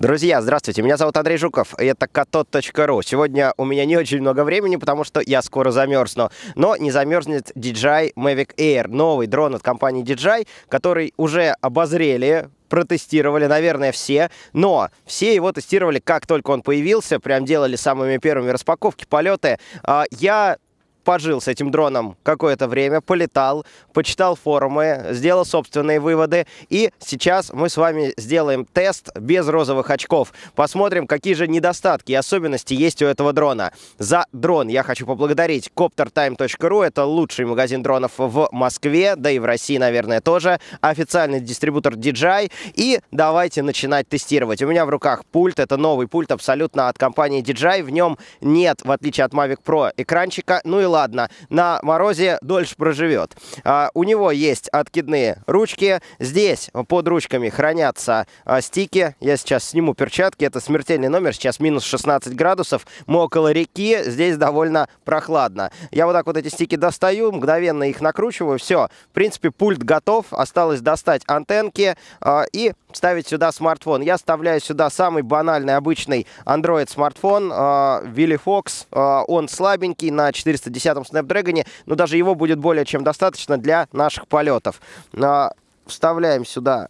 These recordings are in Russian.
Друзья, здравствуйте, меня зовут Андрей Жуков, и это katot.ru. Сегодня у меня не очень много времени, потому что я скоро замерзну. Но не замерзнет DJI Mavic Air, новый дрон от компании DJI, который уже обозрели, протестировали, наверное, все, но все его тестировали, как только он появился, прям делали самыми первыми распаковки, полеты. А, я пожил с этим дроном какое-то время, полетал, почитал форумы, сделал собственные выводы. И сейчас мы с вами сделаем тест без розовых очков. Посмотрим, какие же недостатки и особенности есть у этого дрона. За дрон я хочу поблагодарить coptertime.ru. Это лучший магазин дронов в Москве, да и в России, наверное, тоже. Официальный дистрибьютор DJI. И давайте начинать тестировать. У меня в руках пульт. Это новый пульт абсолютно от компании DJI. В нем нет, в отличие от Mavic Pro, экранчика. Ну и ладно, на морозе дольше проживет. А, у него есть откидные ручки. Здесь под ручками хранятся а, стики. Я сейчас сниму перчатки. Это смертельный номер. Сейчас минус 16 градусов. Мы около реки. Здесь довольно прохладно. Я вот так вот эти стики достаю, мгновенно их накручиваю. Все. В принципе, пульт готов. Осталось достать антенки а, и ставить сюда смартфон. Я вставляю сюда самый банальный, обычный Android смартфон. А, Willy Fox. А, он слабенький на 410 110-м Snapdragon, но даже его будет более чем достаточно для наших полетов. А, вставляем сюда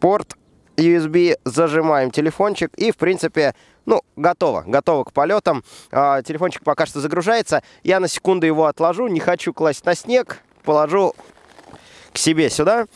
порт USB, зажимаем телефончик и, в принципе, ну, готово, готово к полетам. А, телефончик пока что загружается. Я на секунду его отложу, не хочу класть на снег, положу к себе сюда.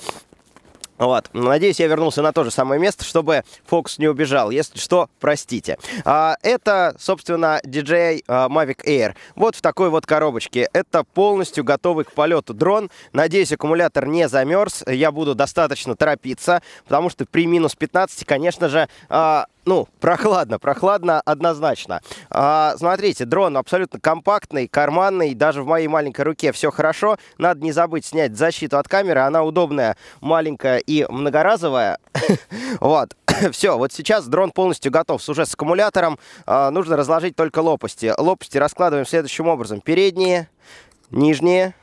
Вот. Надеюсь, я вернулся на то же самое место, чтобы фокус не убежал. Если что, простите. А, это, собственно, DJI а, Mavic Air. Вот в такой вот коробочке. Это полностью готовый к полету дрон. Надеюсь, аккумулятор не замерз. Я буду достаточно торопиться, потому что при минус 15, конечно же, а, ну, прохладно, прохладно однозначно. А, смотрите, дрон абсолютно компактный, карманный, даже в моей маленькой руке все хорошо. Надо не забыть снять защиту от камеры, она удобная, маленькая и многоразовая. Вот, все, вот сейчас дрон полностью готов, с уже с аккумулятором. А, нужно разложить только лопасти. Лопасти раскладываем следующим образом. Передние, нижние.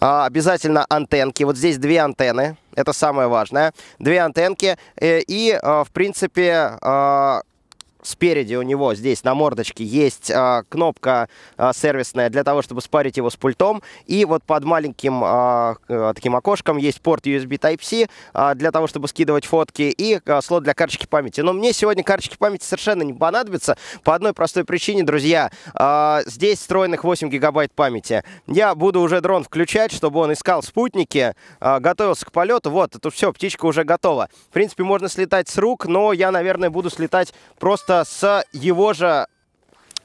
А, обязательно антенки. Вот здесь две антенны. Это самое важное. Две антенки. Э, и, э, в принципе, э, спереди у него здесь на мордочке есть а, кнопка а, сервисная для того, чтобы спарить его с пультом. И вот под маленьким а, а таким окошком есть порт USB Type-C а, для того, чтобы скидывать фотки и а, слот для карточки памяти. Но мне сегодня карточки памяти совершенно не понадобится по одной простой причине, друзья. А, здесь встроенных 8 гигабайт памяти. Я буду уже дрон включать, чтобы он искал спутники, а, готовился к полету. Вот, тут все, птичка уже готова. В принципе, можно слетать с рук, но я, наверное, буду слетать просто просто с его же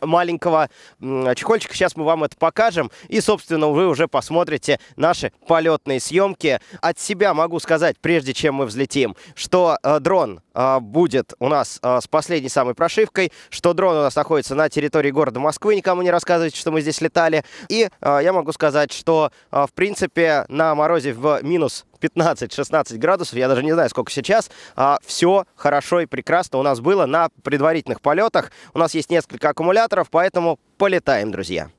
маленького чехольчика. Сейчас мы вам это покажем. И, собственно, вы уже посмотрите наши полетные съемки. От себя могу сказать, прежде чем мы взлетим, что э, дрон э, будет у нас э, с последней самой прошивкой, что дрон у нас находится на территории города Москвы. Никому не рассказывайте, что мы здесь летали. И э, я могу сказать, что, э, в принципе, на морозе в минус 15-16 градусов, я даже не знаю, сколько сейчас. А, все хорошо и прекрасно у нас было на предварительных полетах. У нас есть несколько аккумуляторов, поэтому полетаем, друзья.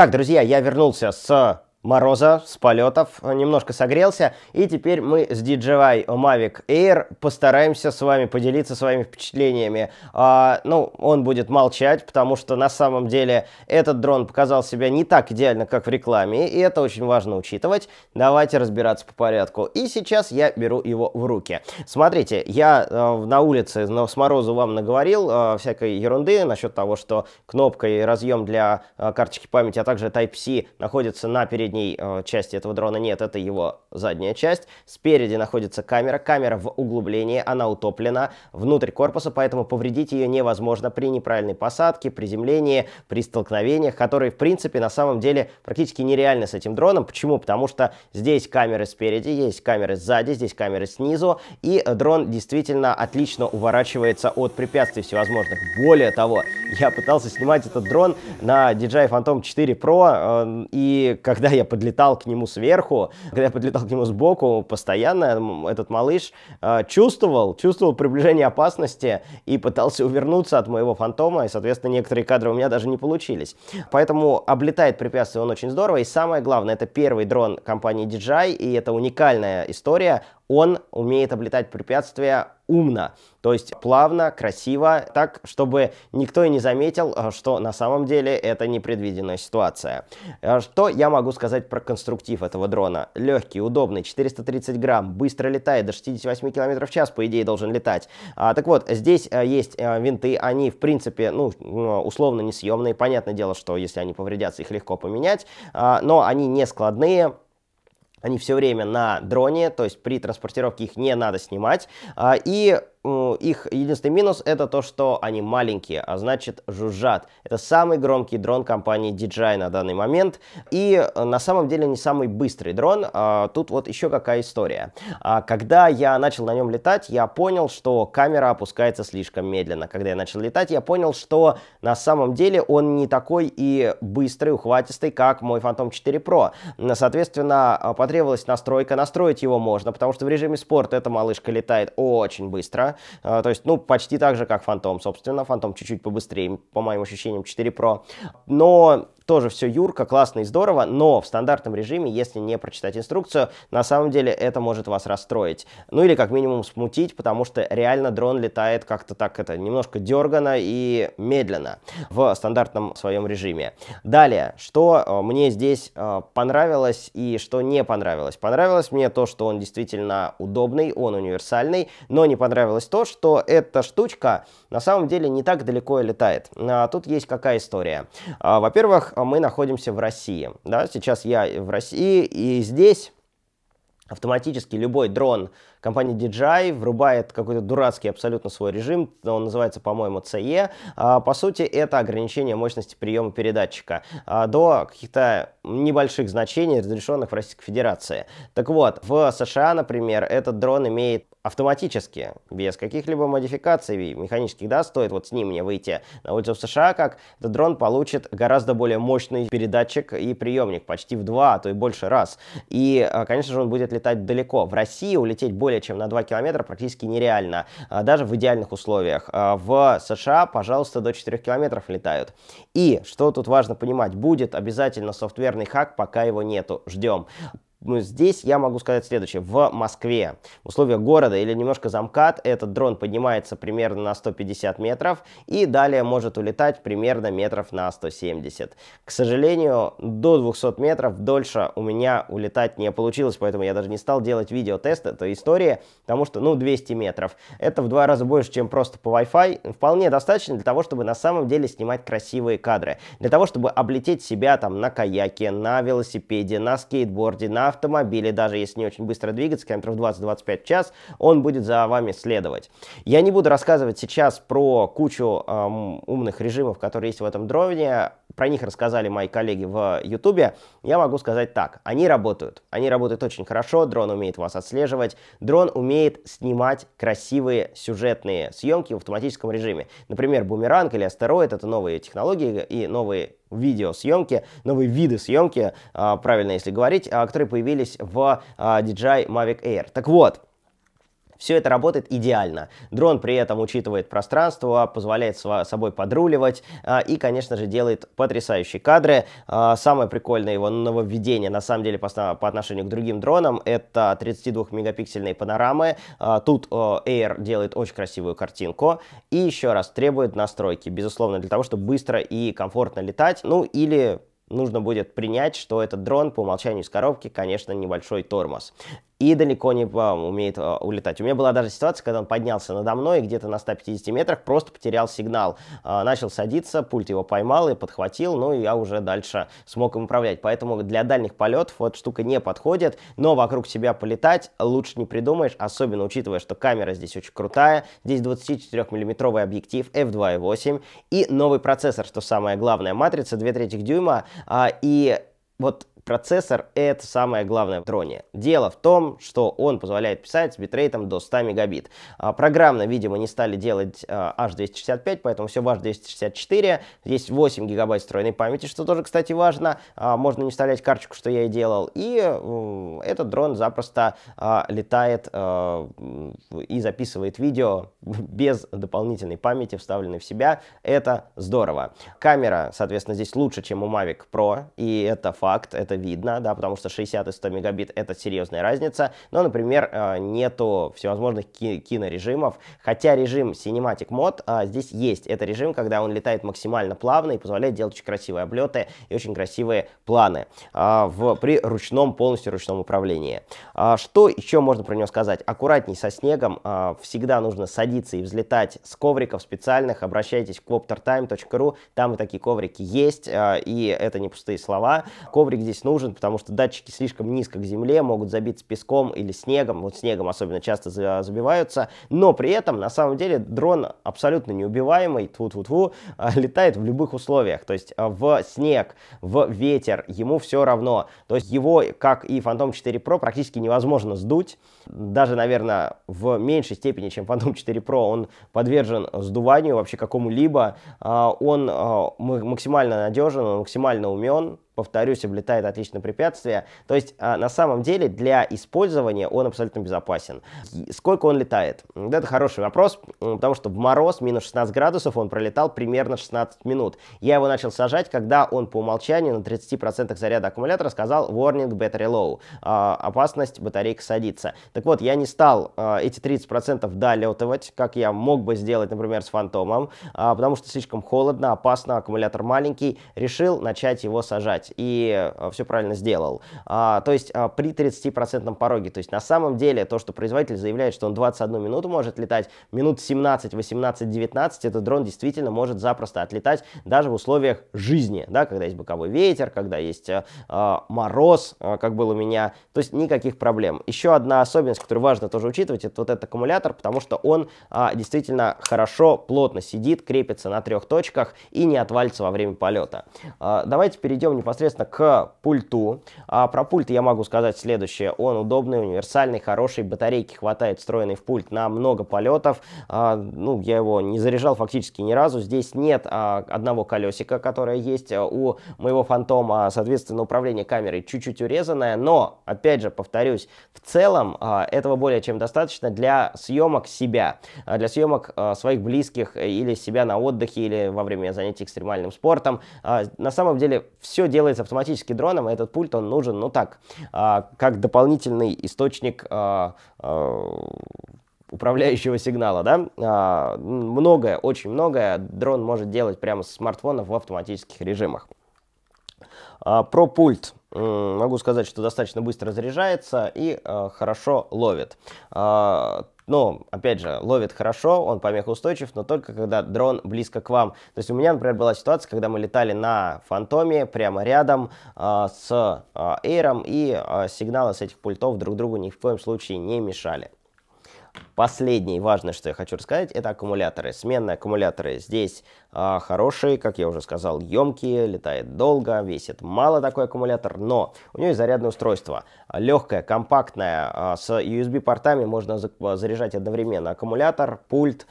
Итак, друзья, я вернулся с мороза с полетов, э, немножко согрелся, и теперь мы с DJI Mavic Air постараемся с вами поделиться своими впечатлениями. А, ну, он будет молчать, потому что на самом деле этот дрон показал себя не так идеально, как в рекламе, и это очень важно учитывать. Давайте разбираться по порядку. И сейчас я беру его в руки. Смотрите, я э, на улице но с морозу вам наговорил э, всякой ерунды насчет того, что кнопка и разъем для э, карточки памяти, а также Type-C находятся на передней передней э, части этого дрона нет, это его задняя часть. Спереди находится камера, камера в углублении, она утоплена внутрь корпуса, поэтому повредить ее невозможно при неправильной посадке, приземлении, при столкновениях, которые в принципе на самом деле практически нереальны с этим дроном. Почему? Потому что здесь камеры спереди, есть камеры сзади, здесь камеры снизу, и э, дрон действительно отлично уворачивается от препятствий всевозможных. Более того, я пытался снимать этот дрон на DJI Phantom 4 Pro, э, и когда я я подлетал к нему сверху, когда я подлетал к нему сбоку, постоянно этот малыш э, чувствовал, чувствовал приближение опасности и пытался увернуться от моего фантома, и, соответственно, некоторые кадры у меня даже не получились. Поэтому облетает препятствия, он очень здорово, и самое главное, это первый дрон компании DJI, и это уникальная история, он умеет облетать препятствия умно, то есть плавно, красиво, так, чтобы никто и не заметил, э, что на самом деле это непредвиденная ситуация. Э, что я могу сказать про конструктив этого дрона? Легкий, удобный, 430 грамм, быстро летает, до 68 км в час, по идее, должен летать. А, так вот, здесь э, есть винты, они, в принципе, ну, условно несъемные, понятное дело, что если они повредятся, их легко поменять, а, но они не складные, они все время на дроне, то есть при транспортировке их не надо снимать. А, и их единственный минус это то, что они маленькие, а значит жужжат. Это самый громкий дрон компании DJI на данный момент. И э, на самом деле не самый быстрый дрон. А, тут вот еще какая история. А, когда я начал на нем летать, я понял, что камера опускается слишком медленно. Когда я начал летать, я понял, что на самом деле он не такой и быстрый, ухватистый, как мой Phantom 4 Pro. Соответственно, э, потребовалась настройка. Настроить его можно, потому что в режиме спорт эта малышка летает очень быстро. А, то есть, ну, почти так же, как Фантом, собственно, Фантом чуть-чуть побыстрее, по моим ощущениям, 4 Pro, но тоже все юрко, классно и здорово, но в стандартном режиме, если не прочитать инструкцию, на самом деле это может вас расстроить. Ну или как минимум смутить, потому что реально дрон летает как-то так это немножко дергано и медленно в стандартном своем режиме. Далее, что э, мне здесь э, понравилось и что не понравилось. Понравилось мне то, что он действительно удобный, он универсальный, но не понравилось то, что эта штучка на самом деле не так далеко и летает. А тут есть какая история. А, во-первых, а мы находимся в России. Да? Сейчас я в России, и здесь автоматически любой дрон компании DJI врубает какой-то дурацкий абсолютно свой режим, он называется, по-моему, CE. А, по сути, это ограничение мощности приема передатчика а, до каких-то небольших значений, разрешенных в Российской Федерации. Так вот, в США, например, этот дрон имеет автоматически, без каких-либо модификаций механических, да, стоит вот с ним мне выйти на улицу в США, как этот дрон получит гораздо более мощный передатчик и приемник, почти в два, а то и больше раз. И, а, конечно же, он будет летать далеко. В России улететь более чем на 2 километра практически нереально, а, даже в идеальных условиях. А, в США, пожалуйста, до 4 километров летают. И, что тут важно понимать, будет обязательно софтверный хак, пока его нету. Ждем ну, здесь я могу сказать следующее. В Москве, в условиях города или немножко замкат, этот дрон поднимается примерно на 150 метров и далее может улетать примерно метров на 170. К сожалению, до 200 метров дольше у меня улетать не получилось, поэтому я даже не стал делать видеотест этой истории, потому что, ну, 200 метров. Это в два раза больше, чем просто по Wi-Fi. Вполне достаточно для того, чтобы на самом деле снимать красивые кадры. Для того, чтобы облететь себя там на каяке, на велосипеде, на скейтборде, на автомобиле, даже если не очень быстро двигаться, километров 20-25 час, он будет за вами следовать. Я не буду рассказывать сейчас про кучу эм, умных режимов, которые есть в этом дроне. про них рассказали мои коллеги в Ютубе, я могу сказать так, они работают. Они работают очень хорошо, дрон умеет вас отслеживать, дрон умеет снимать красивые сюжетные съемки в автоматическом режиме. Например, бумеранг или астероид — это новые технологии и новые видеосъемки, новые виды съемки, а, правильно если говорить, а, которые появились в DJI а, Mavic Air. Так вот, все это работает идеально. Дрон при этом учитывает пространство, позволяет с собой подруливать а, и, конечно же, делает потрясающие кадры. А, самое прикольное его нововведение, на самом деле, по, отношению к другим дронам, это 32-мегапиксельные панорамы. А, тут Air делает очень красивую картинку и еще раз требует настройки, безусловно, для того, чтобы быстро и комфортно летать, ну или нужно будет принять, что этот дрон по умолчанию из коробки, конечно, небольшой тормоз и далеко не а, умеет а, улетать. У меня была даже ситуация, когда он поднялся надо мной, где-то на 150 метрах просто потерял сигнал. А, начал садиться, пульт его поймал и подхватил, ну и я уже дальше смог им управлять. Поэтому для дальних полетов вот штука не подходит, но вокруг себя полетать лучше не придумаешь, особенно учитывая, что камера здесь очень крутая, здесь 24-миллиметровый объектив f2.8 и новый процессор, что самое главное, матрица 2 трети дюйма, и вот Процессор — это самое главное в дроне. Дело в том, что он позволяет писать с битрейтом до 100 мегабит. А, программно, видимо, не стали делать а, H265, поэтому все в H264. Есть 8 гигабайт встроенной памяти, что тоже, кстати, важно. А, можно не вставлять карточку, что я и делал. И э, этот дрон запросто э, летает э, и записывает видео без дополнительной памяти, вставленной в себя. Это здорово. Камера, соответственно, здесь лучше, чем у Mavic Pro, и это факт, это видно, да, потому что 60 и 100 мегабит это серьезная разница, но, например, э, нету всевозможных ки кинорежимов, хотя режим Cinematic Mode а, здесь есть, это режим, когда он летает максимально плавно и позволяет делать очень красивые облеты и очень красивые планы а, в, при ручном, полностью ручном управлении. А, что еще можно про него сказать? Аккуратней со снегом, всегда нужно садиться и взлетать с ковриков специальных, обращайтесь к coptertime.ru, там и такие коврики есть, и это не пустые слова. Коврик здесь нужен нужен, потому что датчики слишком низко к земле, могут забиться песком или снегом, вот снегом особенно часто забиваются, но при этом на самом деле дрон абсолютно неубиваемый, тьфу-тьфу-тьфу, а, летает в любых условиях, то есть а, в снег, в ветер, ему все равно, то есть его, как и Phantom 4 Pro, практически невозможно сдуть, даже, наверное, в меньшей степени, чем Phantom 4 Pro, он подвержен сдуванию вообще какому-либо, а, он максимально надежен, он максимально умен, повторюсь, облетает отлично препятствия. То есть а, на самом деле для использования он абсолютно безопасен. Сколько он летает? это хороший вопрос, потому что в мороз минус 16 градусов он пролетал примерно 16 минут. Я его начал сажать, когда он по умолчанию на 30% заряда аккумулятора сказал warning battery low, а, опасность батарейка садится. Так вот, я не стал а, эти 30% долетывать, как я мог бы сделать, например, с фантомом, потому что слишком холодно, опасно, аккумулятор маленький, решил начать его сажать сейчас и а, все правильно сделал. А, то есть а, при 30% пороге, то есть на самом деле то, что производитель заявляет, что он 21 минуту может летать, минут 17, 18, 19 этот дрон действительно может запросто отлетать даже в условиях жизни, да, когда есть боковой ветер, когда есть мороз, как был у меня, то есть никаких проблем. Еще одна особенность, которую важно тоже учитывать, это вот этот аккумулятор, потому что он действительно хорошо, плотно сидит, крепится на трех точках и не отвалится во время полета. Давайте перейдем непосредственно непосредственно к пульту. А про пульт я могу сказать следующее. Он удобный, универсальный, хороший, батарейки хватает, встроенный в пульт на много полетов. А, ну, я его не заряжал фактически ни разу. Здесь нет а, одного колесика, которое есть а, у моего фантома. Соответственно, управление камерой чуть-чуть урезанное, но, опять же, повторюсь, в целом а, этого более чем достаточно для съемок себя, а, для съемок а, своих близких или себя на отдыхе, или во время занятий экстремальным спортом. А, на самом деле, все делается делается автоматически дроном, и этот пульт, он нужен, ну так, а, как дополнительный источник а, а, управляющего сигнала, да, а, многое, очень многое дрон может делать прямо с смартфонов в автоматических режимах. А, про пульт. Могу сказать, что достаточно быстро заряжается и а, хорошо ловит. а, но, ну, опять же, ловит хорошо, он помехоустойчив, но только когда дрон близко к вам. То есть у меня, например, была ситуация, когда мы летали на Фантоме прямо рядом э, с э, Эйром, и э, сигналы с этих пультов друг другу ни в коем случае не мешали. Последнее важное, что я хочу рассказать, это аккумуляторы. Сменные аккумуляторы. Здесь а, хороший, как я уже сказал, емкий, летает долго, весит мало такой аккумулятор, но у нее есть зарядное устройство, легкое, компактное, а, с USB-портами можно а, заряжать одновременно аккумулятор, пульт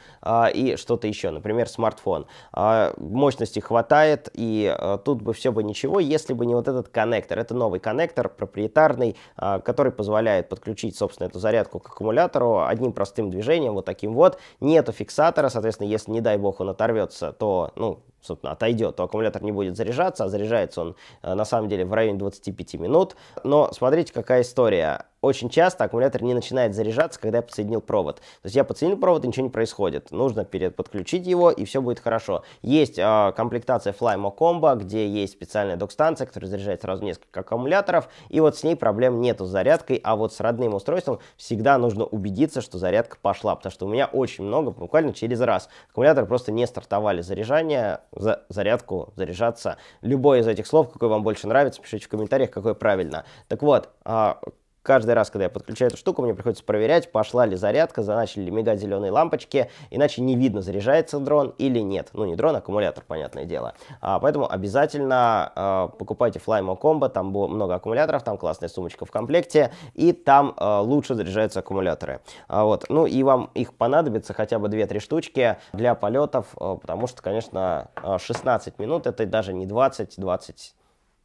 и что-то еще, например, смартфон. Мощности хватает, и тут бы все бы ничего, если бы не вот этот коннектор. Это новый коннектор, проприетарный, который позволяет подключить, собственно, эту зарядку к аккумулятору одним простым движением, вот таким вот. Нету фиксатора, соответственно, если, не дай бог, он оторвется, то ну, собственно, отойдет, то аккумулятор не будет заряжаться, а заряжается он э, на самом деле в районе 25 минут. Но смотрите, какая история. Очень часто аккумулятор не начинает заряжаться, когда я подсоединил провод. То есть я подсоединил провод, и ничего не происходит. Нужно подключить его, и все будет хорошо. Есть э, комплектация Flymo Combo, где есть специальная док-станция, которая заряжает сразу несколько аккумуляторов, и вот с ней проблем нету с зарядкой, а вот с родным устройством всегда нужно убедиться, что зарядка пошла, потому что у меня очень много, буквально через раз, аккумуляторы просто не стартовали заряжание, за зарядку, заряжаться. Любое из этих слов, какой вам больше нравится, пишите в комментариях, какое правильно. Так вот, а, Каждый раз, когда я подключаю эту штуку, мне приходится проверять, пошла ли зарядка, начали ли мигать зеленые лампочки, иначе не видно, заряжается дрон или нет. Ну, не дрон, а аккумулятор, понятное дело. А, поэтому обязательно а, покупайте Flymo Combo, там было много аккумуляторов, там классная сумочка в комплекте, и там а, лучше заряжаются аккумуляторы. А, вот. Ну, и вам их понадобится хотя бы 2-3 штучки для полетов, а, потому что, конечно, 16 а, минут, это даже не 20, 20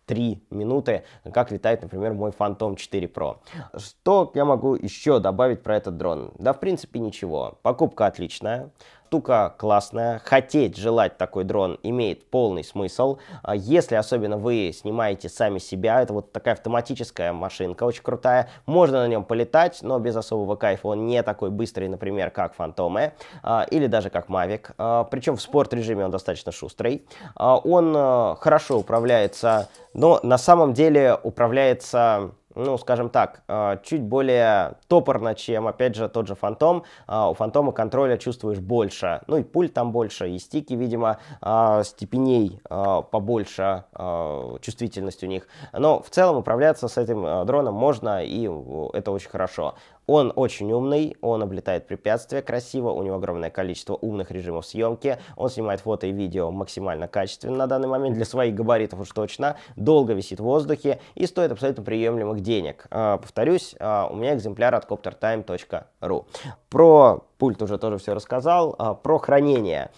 3 минуты, как летает, например, мой Phantom 4 Pro. Что я могу еще добавить про этот дрон? Да, в принципе, ничего. Покупка отличная штука классная, хотеть, желать такой дрон имеет полный смысл. А, если особенно вы снимаете сами себя, это вот такая автоматическая машинка, очень крутая. Можно на нем полетать, но без особого кайфа. Он не такой быстрый, например, как Фантоме а, или даже как Мавик. А, Причем в спорт-режиме он достаточно шустрый. Он хорошо управляется, но на самом деле управляется ну, скажем так, э, чуть более топорно, чем, опять же, тот же Фантом. Э, у Фантома контроля чувствуешь больше. Ну, и пульт там больше, и стики, видимо, э, степеней побольше, чувствительность у них. Но в целом управляться с этим дроном можно, и это очень хорошо. Он очень умный, он облетает препятствия красиво, у него огромное количество умных режимов съемки, он снимает фото и видео максимально качественно на данный момент, для своих габаритов уж точно, долго висит в воздухе и стоит абсолютно приемлемых денег. А, повторюсь, а, у меня экземпляр от coptertime.ru. Про пульт уже тоже все рассказал, а, про хранение.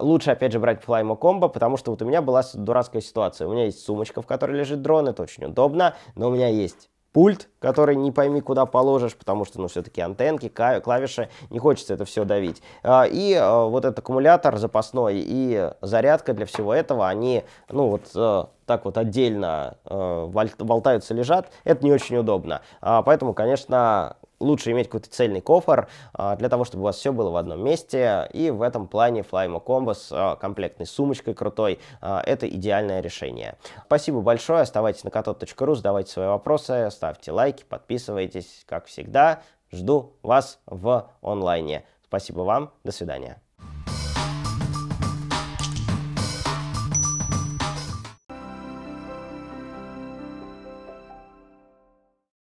лучше, опять же, брать Flymo Combo, потому что вот у меня была дурацкая ситуация. У меня есть сумочка, в которой лежит дрон, это очень удобно, но у меня есть пульт, который не пойми куда положишь, потому что, ну, все-таки антенки, клавиши, не хочется это все давить. А, и э, вот этот аккумулятор запасной и зарядка для всего этого, они, ну, вот э, так вот отдельно э, болтаются, лежат, это не очень удобно. А, поэтому, конечно, лучше иметь какой-то цельный кофр а, для того, чтобы у вас все было в одном месте. И в этом плане Flymo Combo с а, комплектной сумочкой крутой а, – это идеальное решение. Спасибо большое. Оставайтесь на katot.ru, задавайте свои вопросы, ставьте лайки, подписывайтесь. Как всегда, жду вас в онлайне. Спасибо вам. До свидания.